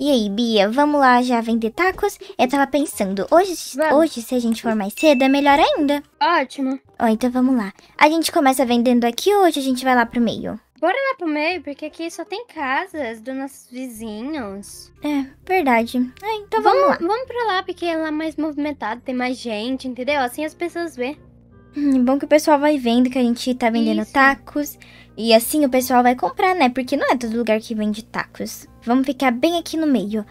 E aí, Bia, vamos lá já vender tacos? Eu tava pensando, hoje, hoje se a gente for mais cedo, é melhor ainda. Ótimo. Ó, oh, então vamos lá. A gente começa vendendo aqui hoje a gente vai lá pro meio? Bora lá pro meio, porque aqui só tem casas dos nossos vizinhos. É, verdade. É, então vamos, vamos, lá. Vamos pra lá, porque é lá mais movimentado, tem mais gente, entendeu? Assim as pessoas vê. Hum, bom que o pessoal vai vendo que a gente tá vendendo Isso. tacos. E assim o pessoal vai comprar, né? Porque não é todo lugar que vende tacos. Vamos ficar bem aqui no meio.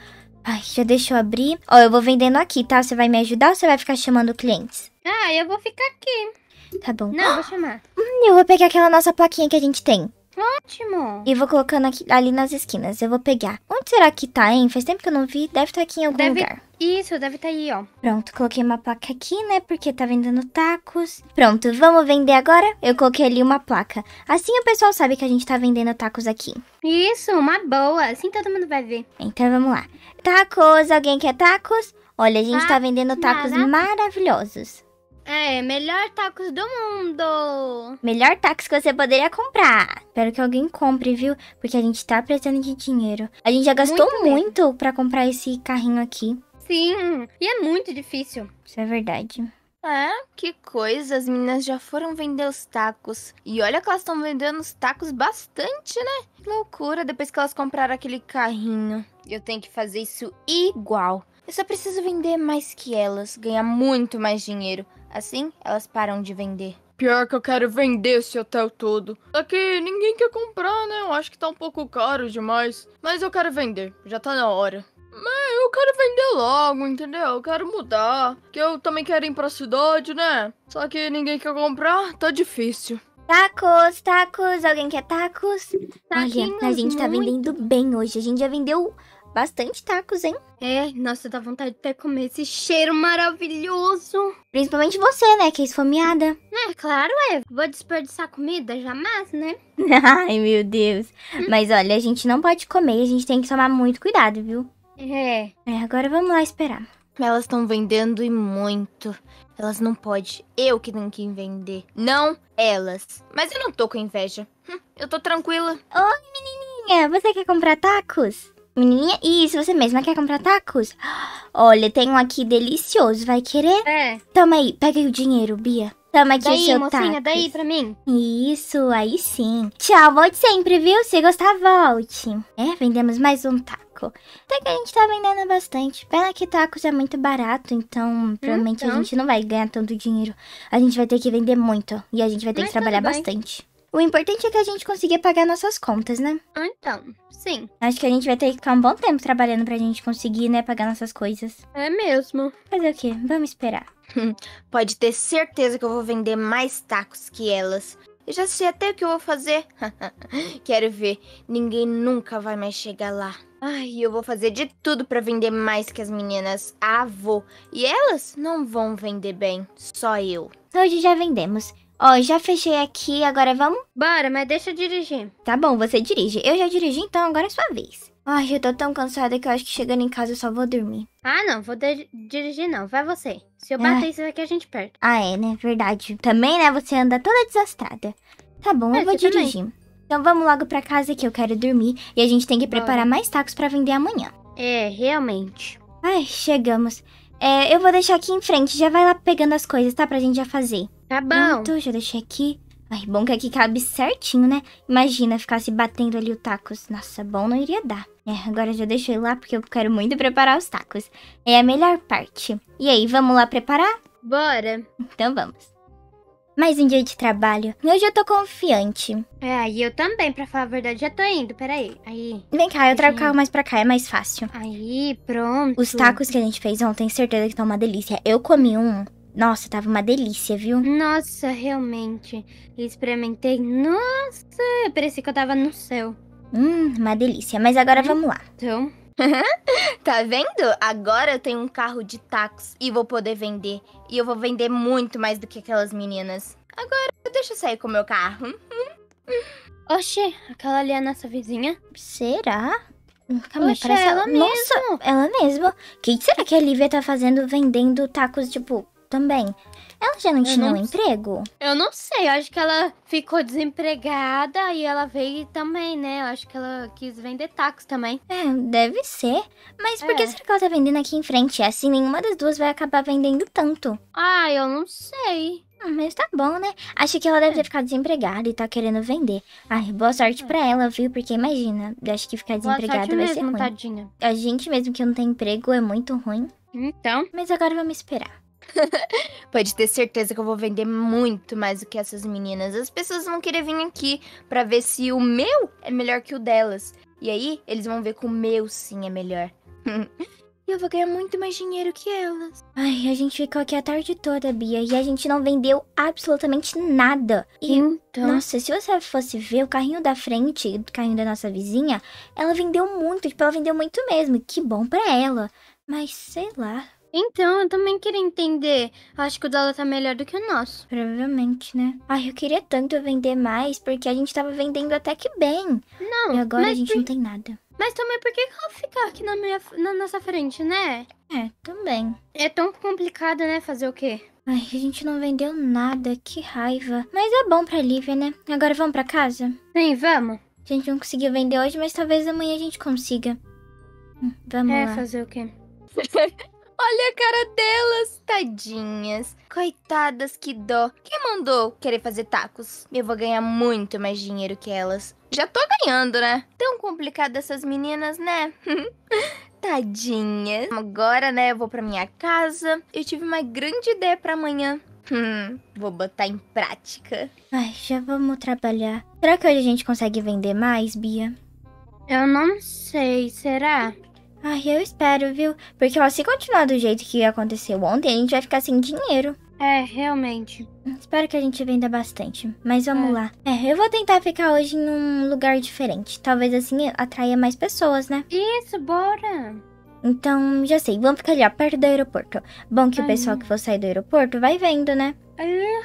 Ai, já deixa eu abrir. Ó, eu vou vendendo aqui, tá? Você vai me ajudar ou você vai ficar chamando clientes? Ah, eu vou ficar aqui. Tá bom. Não, vou chamar. Hum, eu vou pegar aquela nossa plaquinha que a gente tem. Ótimo. E vou colocando aqui, ali nas esquinas. Eu vou pegar. Onde será que tá, hein? Faz tempo que eu não vi. Deve estar tá aqui em algum deve... lugar. Isso, deve estar tá aí, ó. Pronto, coloquei uma placa aqui, né? Porque tá vendendo tacos. Pronto, vamos vender agora? Eu coloquei ali uma placa. Assim o pessoal sabe que a gente tá vendendo tacos aqui. Isso, uma boa. Assim todo mundo vai ver. Então vamos lá. Tacos, alguém quer tacos? Olha, a gente ah, tá vendendo tacos maravilhosos. É, melhor tacos do mundo! Melhor tacos que você poderia comprar. Espero que alguém compre, viu? Porque a gente tá precisando de dinheiro. A gente já gastou muito, muito para comprar esse carrinho aqui. Sim, e é muito difícil. Isso é verdade. É, que coisa, as meninas já foram vender os tacos. E olha que elas estão vendendo os tacos bastante, né? Que loucura, depois que elas compraram aquele carrinho. Eu tenho que fazer isso igual. Eu só preciso vender mais que elas, ganhar muito mais dinheiro. Assim, elas param de vender. Pior que eu quero vender esse hotel todo. Só que ninguém quer comprar, né? Eu acho que tá um pouco caro demais. Mas eu quero vender, já tá na hora. Mas eu quero vender logo, entendeu? Eu quero mudar. Que eu também quero ir pra cidade, né? Só que ninguém quer comprar, tá difícil. Tacos, tacos, alguém quer tacos? Taquinhos Olha, a gente tá vendendo bem hoje. A gente já vendeu bastante tacos, hein? É, nossa, dá vontade de até comer esse cheiro maravilhoso. Principalmente você, né, que é esfomeada. É, claro, é. Vou desperdiçar comida jamais, né? Ai, meu Deus. Hum. Mas olha, a gente não pode comer, a gente tem que tomar muito cuidado, viu? É. É, agora vamos lá esperar. Elas estão vendendo e muito. Elas não podem. Eu que tenho que vender. Não elas. Mas eu não tô com inveja. Hum, eu tô tranquila. Oi, menininha. Você quer comprar tacos? Menininha, isso, você mesma quer comprar tacos? Olha, tem um aqui delicioso, vai querer? É. Toma aí, pega aí o dinheiro, Bia. Toma aqui daí, o seu mocinha, tacos. daí pra mim. Isso, aí sim. Tchau, volte sempre, viu? Se gostar, volte. É, vendemos mais um taco. Até que a gente tá vendendo bastante. Pena que tacos é muito barato, então provavelmente então. a gente não vai ganhar tanto dinheiro. A gente vai ter que vender muito e a gente vai ter Mas que trabalhar bastante. O importante é que a gente consiga pagar nossas contas, né? Então, sim. Acho que a gente vai ter que ficar um bom tempo trabalhando pra gente conseguir, né, pagar nossas coisas. É mesmo. Fazer o quê? Vamos esperar. Hum, pode ter certeza que eu vou vender mais tacos que elas. Eu já sei até o que eu vou fazer. Quero ver. Ninguém nunca vai mais chegar lá. Ai, eu vou fazer de tudo para vender mais que as meninas. Ah, vou. E elas não vão vender bem. Só eu. Hoje já vendemos. Ó, já fechei aqui, agora vamos? Bora, mas deixa eu dirigir. Tá bom, você dirige. Eu já dirigi, então agora é sua vez. Ai, eu tô tão cansada que eu acho que chegando em casa eu só vou dormir. Ah, não, vou dirigir não, vai você. Se eu é. bater ah. isso daqui, a gente perde. Ah, é, né? Verdade. Também, né? Você anda toda desastrada. Tá bom, é, eu vou dirigir. Também. Então vamos logo pra casa que eu quero dormir e a gente tem que Bora. preparar mais tacos para vender amanhã. É, realmente. Ai, chegamos. É, eu vou deixar aqui em frente, já vai lá pegando as coisas, tá? Pra gente já fazer. Tá bom. Pronto, já deixei aqui. Ai, bom que aqui cabe certinho, né? Imagina, ficasse batendo ali o tacos. Nossa, bom não iria dar. É, agora já deixei lá porque eu quero muito preparar os tacos. É a melhor parte. E aí, vamos lá preparar? Bora. Então vamos. Mais um dia de trabalho. Hoje eu tô confiante. É, e eu também, pra falar a verdade, já tô indo. Peraí, aí. Vem cá, eu trago o carro mais pra cá, é mais fácil. Aí, pronto. Os tacos que a gente fez ontem, certeza que estão tá uma delícia. Eu comi um nossa, tava uma delícia, viu? Nossa, realmente. Experimentei. Nossa, parecia que eu tava no céu. Hum, uma delícia. Mas agora então, vamos lá. Então. tá vendo? Agora eu tenho um carro de tacos e vou poder vender. E eu vou vender muito mais do que aquelas meninas. Agora deixa eu sair com o meu carro. Oxê, aquela ali é a nossa vizinha? Será? Hum, calma, Oxe, parece ela, ela mesma. Nossa, ela mesma. O que será que a Lívia tá fazendo vendendo tacos, tipo, também. Ela já não eu tinha não... um emprego? Eu não sei, eu acho que ela ficou desempregada e ela veio também, né? Eu acho que ela quis vender tacos também. É, deve ser. Mas por é. que será que ela tá vendendo aqui em frente? É assim, nenhuma das duas vai acabar vendendo tanto. Ah, eu não sei. Hum, mas tá bom, né? Acho que ela deve é. ter ficado desempregada e tá querendo vender. Ai, boa sorte é. pra ela, viu? Porque imagina, acho que ficar desempregada vai mesmo, ser ruim. Tadinha. A gente mesmo que não tem emprego é muito ruim. Então. Mas agora vamos esperar. Pode ter certeza que eu vou vender muito mais do que essas meninas. As pessoas vão querer vir aqui para ver se o meu é melhor que o delas. E aí, eles vão ver que o meu sim é melhor. E eu vou ganhar muito mais dinheiro que elas. Ai, a gente ficou aqui a tarde toda, Bia, e a gente não vendeu absolutamente nada. E, então... Nossa, se você fosse ver o carrinho da frente, o carrinho da nossa vizinha, ela vendeu muito, tipo, ela vendeu muito mesmo. Que bom pra ela. Mas sei lá, então, eu também queria entender. Acho que o dólar tá melhor do que o nosso. Provavelmente, né? Ai, eu queria tanto vender mais, porque a gente tava vendendo até que bem. Não. E agora a gente por... não tem nada. Mas também, por que ela ficar aqui na, minha, na nossa frente, né? É, também. É tão complicado, né? Fazer o quê? Ai, a gente não vendeu nada, que raiva. Mas é bom pra Lívia, né? Agora vamos pra casa? Sim, vamos. A gente não conseguiu vender hoje, mas talvez amanhã a gente consiga. Hum, vamos é, lá. É, fazer o quê? Olha a cara delas, tadinhas. Coitadas, que dó. Quem mandou querer fazer tacos? Eu vou ganhar muito mais dinheiro que elas. Já tô ganhando, né? Tão complicado essas meninas, né? Tadinhas. Agora, né, eu vou pra minha casa. Eu tive uma grande ideia para amanhã. Hum, vou botar em prática. Ai, já vamos trabalhar. Será que hoje a gente consegue vender mais, Bia? Eu não sei, será? Ai, eu espero, viu? Porque ó, se continuar do jeito que aconteceu ontem, a gente vai ficar sem dinheiro. É, realmente. Espero que a gente venda bastante. Mas vamos é. lá. É, eu vou tentar ficar hoje em um lugar diferente. Talvez assim atraia mais pessoas, né? Isso, bora! Então, já sei. Vamos ficar ali, ó, perto do aeroporto. Bom que Ai. o pessoal que for sair do aeroporto vai vendo, né?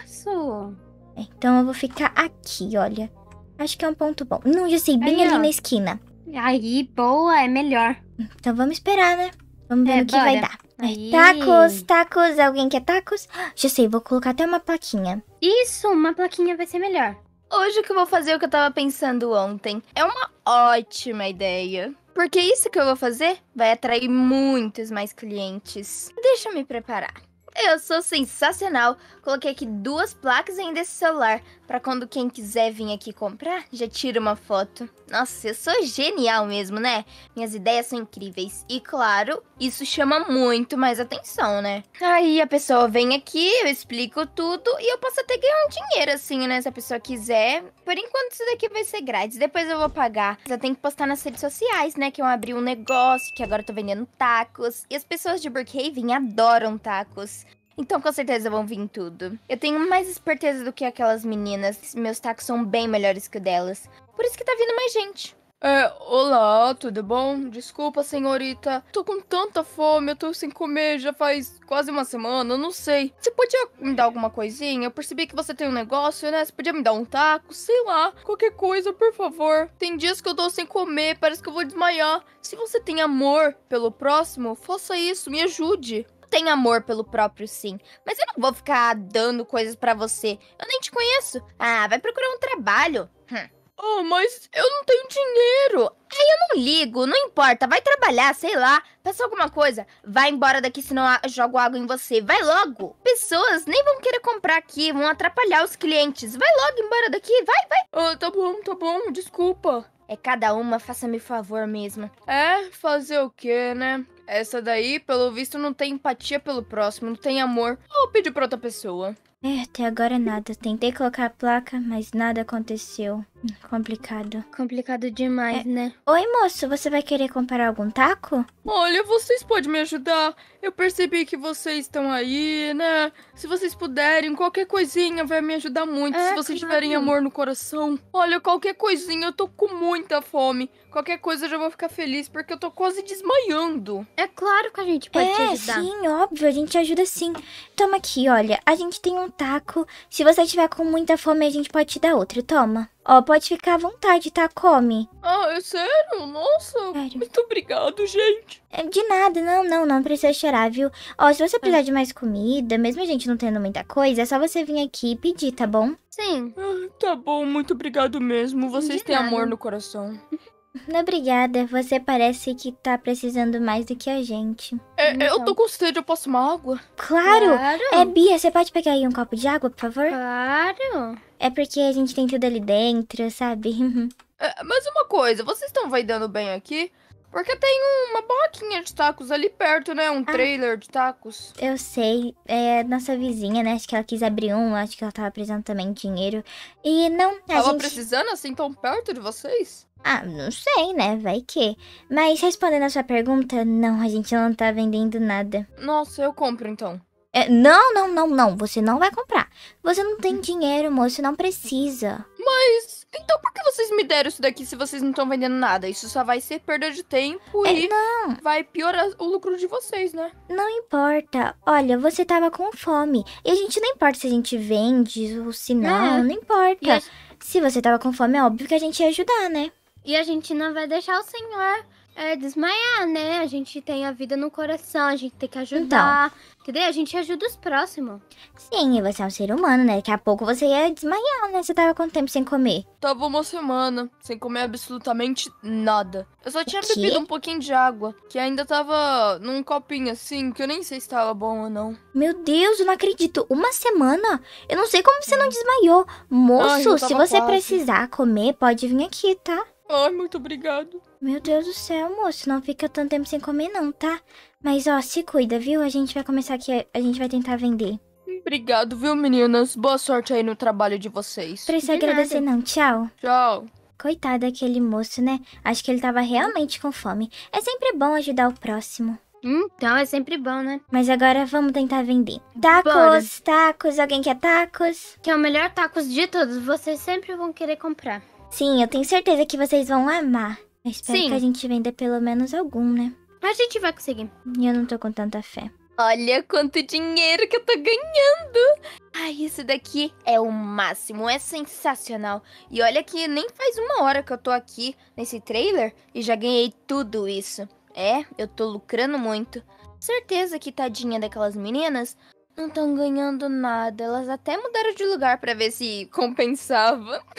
Isso! É, então eu vou ficar aqui, olha. Acho que é um ponto bom. Não, já sei, bem ali ó. na esquina. Aí, boa, é melhor. Então vamos esperar, né? Vamos ver é, o que bora. vai dar. Aí. Tacos, tacos, alguém quer tacos? Já sei, vou colocar até uma plaquinha. Isso, uma plaquinha vai ser melhor. Hoje que eu vou fazer é o que eu tava pensando ontem. É uma ótima ideia. Porque isso que eu vou fazer vai atrair muitos mais clientes. Deixa eu me preparar. Eu sou sensacional. Coloquei aqui duas placas ainda esse celular para quando quem quiser vir aqui comprar, já tira uma foto. Nossa, eu sou genial mesmo, né? Minhas ideias são incríveis e claro, isso chama muito mais atenção, né? Aí a pessoa vem aqui, eu explico tudo e eu posso até ganhar um dinheiro assim, né, se a pessoa quiser. Por enquanto isso daqui vai ser grátis, depois eu vou pagar. Já tem que postar nas redes sociais, né, que eu abri um negócio, que agora eu tô vendendo tacos e as pessoas de Brookhaven adoram tacos. Então, com certeza vão vir tudo. Eu tenho mais esperteza do que aquelas meninas. Meus tacos são bem melhores que o delas. Por isso que tá vindo mais gente. É, olá, tudo bom? Desculpa, senhorita. Tô com tanta fome, eu tô sem comer já faz quase uma semana, não sei. Você podia me dar alguma coisinha? Eu percebi que você tem um negócio, né? Você podia me dar um taco, sei lá, qualquer coisa, por favor. Tem dias que eu tô sem comer, parece que eu vou desmaiar. Se você tem amor pelo próximo, faça isso, me ajude tenho amor pelo próprio sim. Mas eu não vou ficar dando coisas para você. Eu nem te conheço. Ah, vai procurar um trabalho. Hum. Oh, mas eu não tenho dinheiro. Aí eu não ligo, não importa. Vai trabalhar, sei lá. Passa alguma coisa. Vai embora daqui, senão eu jogo água em você. Vai logo. Pessoas nem vão querer comprar aqui, vão atrapalhar os clientes. Vai logo embora daqui, vai, vai. Ah, oh, tá bom, tá bom, desculpa. É cada uma, faça-me favor mesmo. É, fazer o quê, né? Essa daí, pelo visto, não tem empatia pelo próximo, não tem amor. Ou pedir pra outra pessoa. É, até agora nada. Tentei colocar a placa, mas nada aconteceu. Complicado. Complicado demais, é. né? Oi, moço, você vai querer comprar algum taco? Olha, vocês podem me ajudar? Eu percebi que vocês estão aí, né? Se vocês puderem, qualquer coisinha vai me ajudar muito. É, se ah, vocês claro. tiverem amor no coração. Olha, qualquer coisinha, eu tô com muita fome. Qualquer coisa eu já vou ficar feliz porque eu tô quase desmaiando. É claro que a gente pode é, te ajudar. Sim, óbvio, a gente ajuda sim. Toma aqui, olha, a gente tem um taco. Se você tiver com muita fome, a gente pode te dar outro. Toma. Ó, pode ficar à vontade, tá? Come. Ah, é sério? Nossa, sério. muito obrigado, gente. É, de nada, não, não, não precisa chorar, viu? Ó, se você precisar é. de mais comida, mesmo a gente não tendo muita coisa, é só você vir aqui e pedir, tá bom? Sim. Ah, tá bom, muito obrigado mesmo. Vocês têm amor no coração. Obrigada, você parece que tá precisando mais do que a gente. É, então. Eu tô então. com sede, eu posso uma água? Claro. claro! É, Bia, você pode pegar aí um copo de água, por favor? Claro! É porque a gente tem tudo ali dentro, sabe? Uhum. é, mas uma coisa, vocês estão vaidando bem aqui? Porque tem uma boquinha de tacos ali perto, né? Um ah, trailer de tacos. Eu sei. É nossa vizinha, né? Acho que ela quis abrir um. Acho que ela tava precisando também de dinheiro. E não. A tava gente... precisando assim tão perto de vocês? Ah, não sei, né? Vai que. Mas respondendo a sua pergunta, não, a gente não tá vendendo nada. Nossa, eu compro então. É, não, não, não, não. Você não vai comprar. Você não tem hum. dinheiro, moço. não precisa. Mas, então por que vocês me deram isso daqui se vocês não estão vendendo nada? Isso só vai ser perda de tempo é, e não. vai piorar o lucro de vocês, né? Não importa. Olha, você tava com fome. E a gente não importa se a gente vende ou se não. É. Não importa. A... Se você tava com fome, é óbvio que a gente ia ajudar, né? E a gente não vai deixar o senhor é, desmaiar, né? A gente tem a vida no coração, a gente tem que então. ajudar. Então. Entendeu? A gente ajuda os próximos. Sim, e você é um ser humano, né? Daqui a pouco você ia desmaiar, né? Você tava quanto tempo sem comer? Tava uma semana, sem comer absolutamente nada. Eu só tinha bebido um pouquinho de água, que ainda tava num copinho assim, que eu nem sei se tava bom ou não. Meu Deus, eu não acredito. Uma semana? Eu não sei como você não desmaiou. Moço, Ai, se você quase. precisar comer, pode vir aqui, tá? Ai, muito obrigado. Meu Deus do céu, moço, não fica tanto tempo sem comer não, tá? Mas ó, se cuida, viu? A gente vai começar aqui, a gente vai tentar vender. Obrigado, viu, meninas? Boa sorte aí no trabalho de vocês. Precisa de agradecer nada. não, tchau. Tchau. Coitado daquele moço, né? Acho que ele tava realmente com fome. É sempre bom ajudar o próximo. Então é sempre bom, né? Mas agora vamos tentar vender. Tacos, Bora. tacos, alguém quer tacos? Que é o melhor tacos de todos, vocês sempre vão querer comprar. Sim, eu tenho certeza que vocês vão amar. Eu espero Sim. que a gente venda pelo menos algum, né? A gente vai conseguir. E eu não tô com tanta fé. Olha quanto dinheiro que eu tô ganhando! Ai, isso daqui é o máximo, é sensacional. E olha que nem faz uma hora que eu tô aqui nesse trailer e já ganhei tudo isso. É, eu tô lucrando muito. Certeza que tadinha daquelas meninas não estão ganhando nada. Elas até mudaram de lugar para ver se compensava.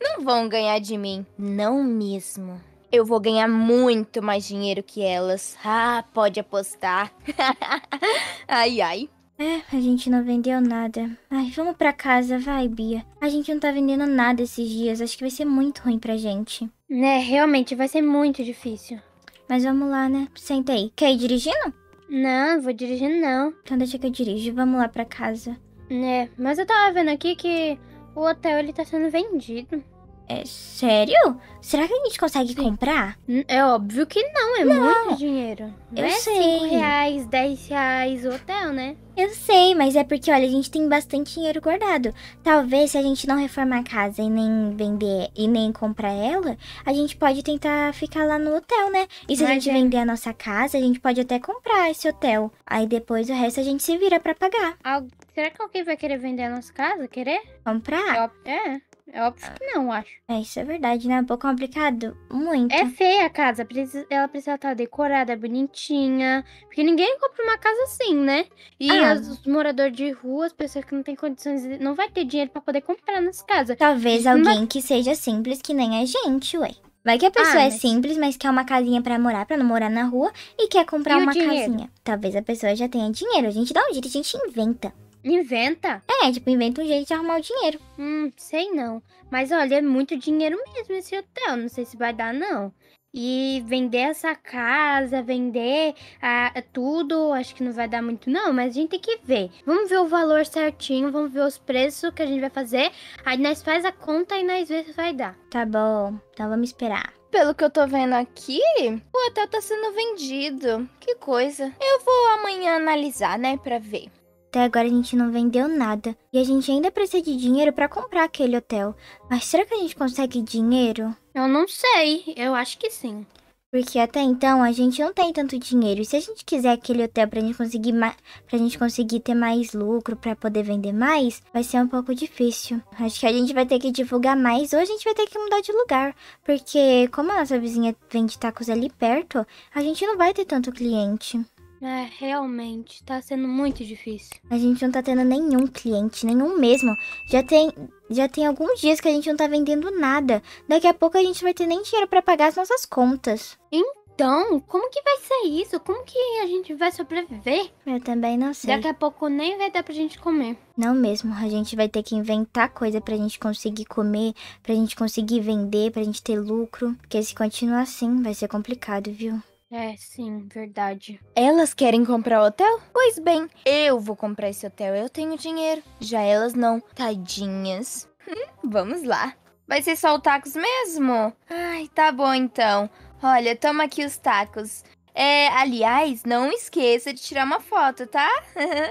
Não vão ganhar de mim. Não mesmo. Eu vou ganhar muito mais dinheiro que elas. Ah, pode apostar. ai, ai. É, a gente não vendeu nada. Ai, vamos pra casa, vai, Bia. A gente não tá vendendo nada esses dias. Acho que vai ser muito ruim pra gente. Né, realmente, vai ser muito difícil. Mas vamos lá, né? Senta aí. Quer ir dirigindo? Não, vou dirigindo não. Então deixa que eu dirijo. Vamos lá pra casa. Né, mas eu tava vendo aqui que o hotel, ele tá sendo vendido. É sério? Será que a gente consegue Sim. comprar? É óbvio que não, é não, muito dinheiro. Não eu é sei. 5 reais, 10 reais o hotel, né? Eu sei, mas é porque, olha, a gente tem bastante dinheiro guardado. Talvez se a gente não reformar a casa e nem vender e nem comprar ela, a gente pode tentar ficar lá no hotel, né? E se mas a gente é. vender a nossa casa, a gente pode até comprar esse hotel. Aí depois o resto a gente se vira para pagar. Será que alguém vai querer vender a nossa casa? Querer? Comprar? É, é, é óbvio que não, acho. É, isso é verdade, né? Um pouco complicado. Muito. É feia a casa. Precisa, ela precisa estar decorada, bonitinha. Porque ninguém compra uma casa assim, né? E ah. as, os moradores de rua, as pessoas que não têm condições, não vai ter dinheiro para poder comprar nossa casa. Talvez alguém que seja simples, que nem a gente, ué. Vai que a ah, pessoa ah, mas... é simples, mas quer uma casinha para morar, para não morar na rua, e quer comprar e uma casinha. Talvez a pessoa já tenha dinheiro. A gente dá um jeito, a gente inventa. Inventa? É, tipo, inventa um jeito de arrumar o dinheiro. Hum, sei não. Mas olha, é muito dinheiro mesmo esse hotel. Não sei se vai dar, não. E vender essa casa, vender a tudo, acho que não vai dar muito, não. Mas a gente tem que ver. Vamos ver o valor certinho, vamos ver os preços que a gente vai fazer. Aí nós faz a conta e nós vê se vai dar. Tá bom, então vamos esperar. Pelo que eu tô vendo aqui, o hotel tá sendo vendido. Que coisa. Eu vou amanhã analisar, né, pra ver. Até agora a gente não vendeu nada e a gente ainda precisa de dinheiro para comprar aquele hotel. Mas será que a gente consegue dinheiro? Eu não sei, eu acho que sim. Porque até então a gente não tem tanto dinheiro. E se a gente quiser aquele hotel pra gente conseguir pra gente conseguir ter mais lucro, para poder vender mais, vai ser um pouco difícil. Acho que a gente vai ter que divulgar mais ou a gente vai ter que mudar de lugar, porque como a nossa vizinha vende tacos ali perto, a gente não vai ter tanto cliente. É, realmente, tá sendo muito difícil. A gente não tá tendo nenhum cliente, nenhum mesmo. Já tem, já tem alguns dias que a gente não tá vendendo nada. Daqui a pouco a gente vai ter nem dinheiro para pagar as nossas contas. Então, como que vai ser isso? Como que a gente vai sobreviver? Eu também não sei. Daqui a pouco nem vai dar pra gente comer. Não mesmo, a gente vai ter que inventar coisa pra gente conseguir comer, pra gente conseguir vender, pra gente ter lucro. Porque se continuar assim, vai ser complicado, viu? É, sim, verdade. Elas querem comprar o hotel? Pois bem, eu vou comprar esse hotel, eu tenho dinheiro. Já elas não, tadinhas. Hum, vamos lá. Vai ser só o tacos mesmo? Ai, tá bom então. Olha, toma aqui os tacos. É, aliás, não esqueça de tirar uma foto, tá?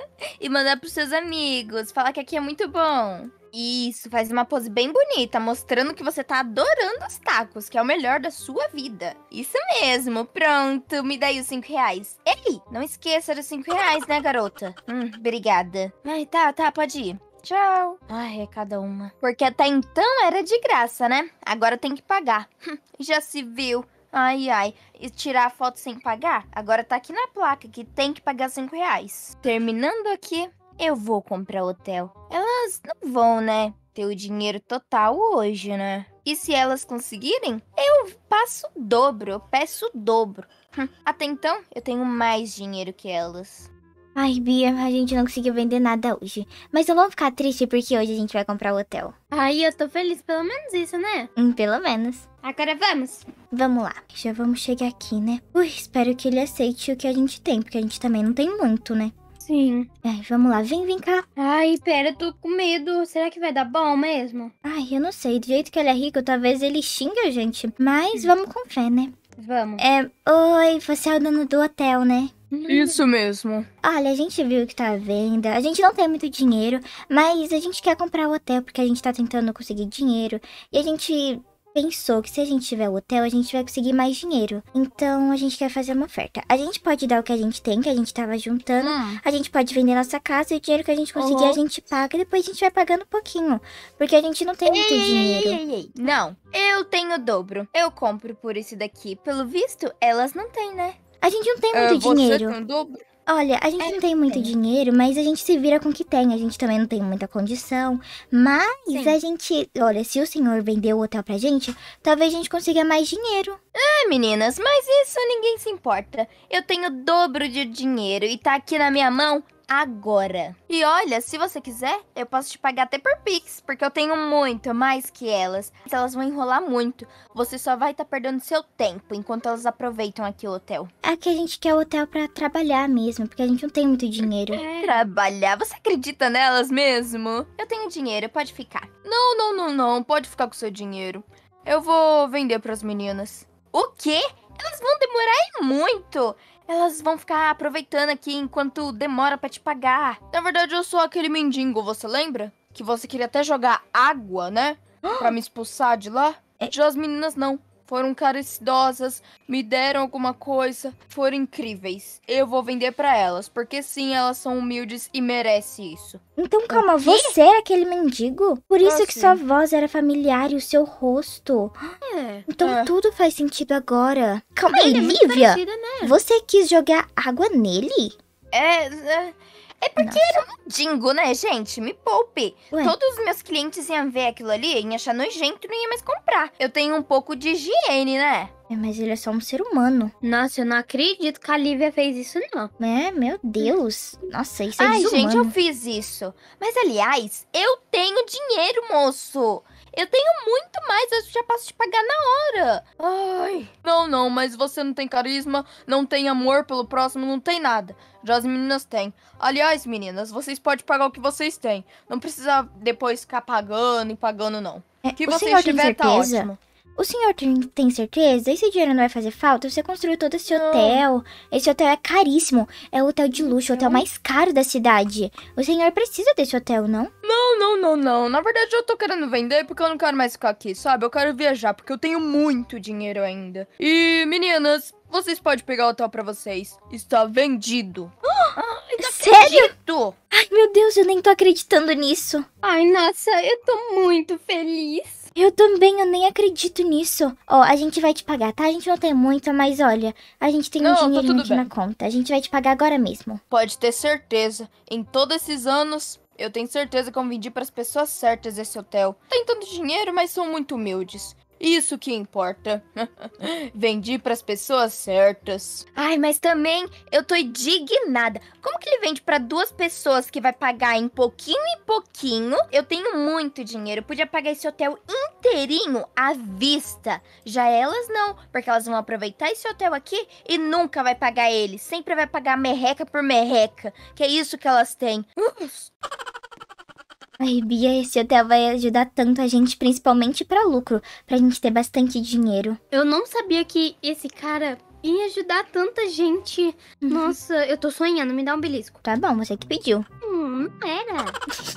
e mandar pros seus amigos. Falar que aqui é muito bom. Isso, faz uma pose bem bonita, mostrando que você tá adorando os tacos, que é o melhor da sua vida. Isso mesmo, pronto, me dá aí os 5 reais. Ei, não esqueça dos 5 reais, né, garota? Hum, obrigada. Ai, tá, tá, pode ir. Tchau. Ai, é cada uma. Porque até então era de graça, né? Agora tem que pagar. Hum, já se viu. Ai, ai. E tirar a foto sem pagar? Agora tá aqui na placa que tem que pagar 5 reais. Terminando aqui, eu vou comprar hotel. Elas não vão, né? Ter o dinheiro total hoje, né? E se elas conseguirem, eu passo o dobro, eu peço o dobro. Hum, até então, eu tenho mais dinheiro que elas. Ai, Bia, a gente não conseguiu vender nada hoje. Mas não vou ficar triste porque hoje a gente vai comprar o hotel. Ai, eu tô feliz, pelo menos isso, né? Hum, pelo menos. Agora vamos. Vamos lá. Já vamos chegar aqui, né? Ui, espero que ele aceite o que a gente tem, porque a gente também não tem muito, né? Sim. Ai, vamos lá, vem, vem cá. Ai, pera, eu tô com medo. Será que vai dar bom mesmo? Ai, eu não sei. Do jeito que ele é rico, talvez ele xingue a gente. Mas vamos com fé, né? Vamos. É, oi, você é o dono do hotel, né? Isso mesmo. Olha, a gente viu que tá à venda. A gente não tem muito dinheiro, mas a gente quer comprar o hotel porque a gente tá tentando conseguir dinheiro. E a gente pensou que se a gente tiver o hotel, a gente vai conseguir mais dinheiro. Então a gente quer fazer uma oferta. A gente pode dar o que a gente tem, que a gente tava juntando. Hum. A gente pode vender nossa casa e o dinheiro que a gente conseguir uhum. a gente paga. E depois a gente vai pagando um pouquinho. Porque a gente não tem muito ei, dinheiro. Ei, ei, não, eu tenho o dobro. Eu compro por isso daqui. Pelo visto, elas não têm, né? A gente não tem é, muito uh, dinheiro. tem o dobro? Olha, a gente é, não tem muito dinheiro, mas a gente se vira com o que tem. A gente também não tem muita condição. Mas Sim. a gente. Olha, se o senhor vender o hotel pra gente, talvez a gente consiga mais dinheiro. Ah, meninas, mas isso ninguém se importa. Eu tenho o dobro de dinheiro e tá aqui na minha mão agora. E olha, se você quiser, eu posso te pagar até por Pix, porque eu tenho muito mais que elas. Elas vão enrolar muito. Você só vai estar tá perdendo seu tempo enquanto elas aproveitam aqui o hotel. Aqui a gente quer o hotel para trabalhar mesmo, porque a gente não tem muito dinheiro. É. Trabalhar? Você acredita nelas mesmo? Eu tenho dinheiro, pode ficar. Não, não, não, não, pode ficar com seu dinheiro. Eu vou vender para as meninas. O quê? Elas vão demorar muito. Elas vão ficar aproveitando aqui enquanto demora para te pagar. Na verdade, eu sou aquele mendigo, você lembra? Que você queria até jogar água, né? Pra me expulsar de lá? É. De as meninas, não foram caridosas, me deram alguma coisa, foram incríveis. Eu vou vender para elas, porque sim, elas são humildes e merecem isso. Então calma, você é aquele mendigo? Por isso ah, que sim. sua voz era familiar e o seu rosto. É. Então é. tudo faz sentido agora. Calma aí, é Lívia. É né? Você quis jogar água nele? É, é, é porque Nossa. era um dingo, né, gente? Me poupe. Ué. Todos os meus clientes iam ver aquilo ali, iam achar nojento e não iam mais comprar. Eu tenho um pouco de higiene, né? É, mas ele é só um ser humano. Nossa, eu não acredito que a Lívia fez isso, não. É, meu Deus. Nossa, isso é Ai, desumano. gente, eu fiz isso. Mas, aliás, eu tenho dinheiro, moço. Eu tenho muito mais, eu já posso te pagar na hora. Ai. Não, não, mas você não tem carisma, não tem amor pelo próximo, não tem nada. Já as meninas têm. Aliás, meninas, vocês podem pagar o que vocês têm. Não precisa depois ficar pagando e pagando, não. É, que o vocês tiver, tá ótimo. O senhor tem, tem certeza? Esse dinheiro não vai fazer falta? Você construiu todo esse hotel. Esse hotel é caríssimo. É o hotel de luxo, o hotel mais caro da cidade. O senhor precisa desse hotel, não? Não, não, não, não. Na verdade, eu tô querendo vender porque eu não quero mais ficar aqui, sabe? Eu quero viajar porque eu tenho muito dinheiro ainda. E, meninas, vocês podem pegar o hotel para vocês. Está vendido. Ah, ah Sério? Acredito. Ai, meu Deus, eu nem tô acreditando nisso. Ai, nossa, eu tô muito feliz. Eu também, eu nem acredito nisso. Ó, a gente vai te pagar, tá? A gente não tem muito, mas olha, a gente tem não, tá um aqui bem. na conta. A gente vai te pagar agora mesmo. Pode ter certeza. Em todos esses anos, eu tenho certeza que eu vendi para as pessoas certas esse hotel. Tem tanto dinheiro, mas são muito humildes. Isso que importa. Vendi para as pessoas certas. Ai, mas também eu tô indignada. Como que ele vende para duas pessoas que vai pagar em pouquinho e pouquinho? Eu tenho muito dinheiro, eu podia pagar esse hotel inteirinho à vista. Já elas não, porque elas vão aproveitar esse hotel aqui e nunca vai pagar ele. Sempre vai pagar merreca por merreca, que é isso que elas têm. Uh! Ai, Bia, esse hotel vai ajudar tanto a gente, principalmente para lucro, pra gente ter bastante dinheiro. Eu não sabia que esse cara e ajudar tanta gente. Uhum. Nossa, eu tô sonhando, me dá um belisco. Tá bom, você que pediu. Hum, não era.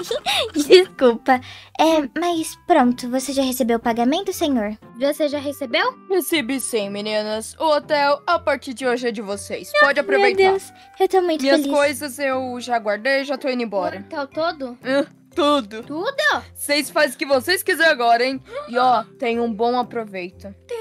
Desculpa. É, mas pronto, você já recebeu o pagamento, senhor? Você já recebeu? Recebi sim, meninas. O hotel, a partir de hoje, é de vocês. Pode aproveitar. Meu Deus, eu tô muito Minhas feliz. Minhas coisas eu já guardei, já tô indo embora. O hotel todo? Tudo. Tudo? Vocês fazem o que vocês quiserem agora, hein? E ó, tem um bom aproveito. Tem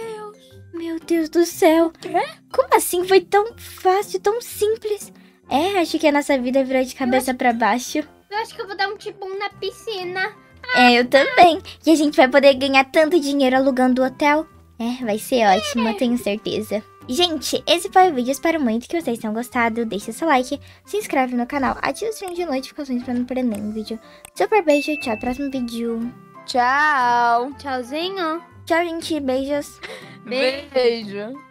meu Deus do céu. É? Como assim? Foi tão fácil, tão simples. É, acho que a nossa vida virou de cabeça para baixo. Eu acho que eu vou dar um tipo na piscina. é, eu também. E a gente vai poder ganhar tanto dinheiro alugando o hotel. É, vai ser ótimo, tenho certeza. Gente, esse foi o vídeo. Espero muito que vocês tenham gostado. Deixe seu like, se inscreve no canal, ative o sininho de notificações para não perder nenhum vídeo. Super beijo, tchau, próximo vídeo. Tchau. Tchauzinho. Tchau, gente. Beijos. Beijo. Beijo.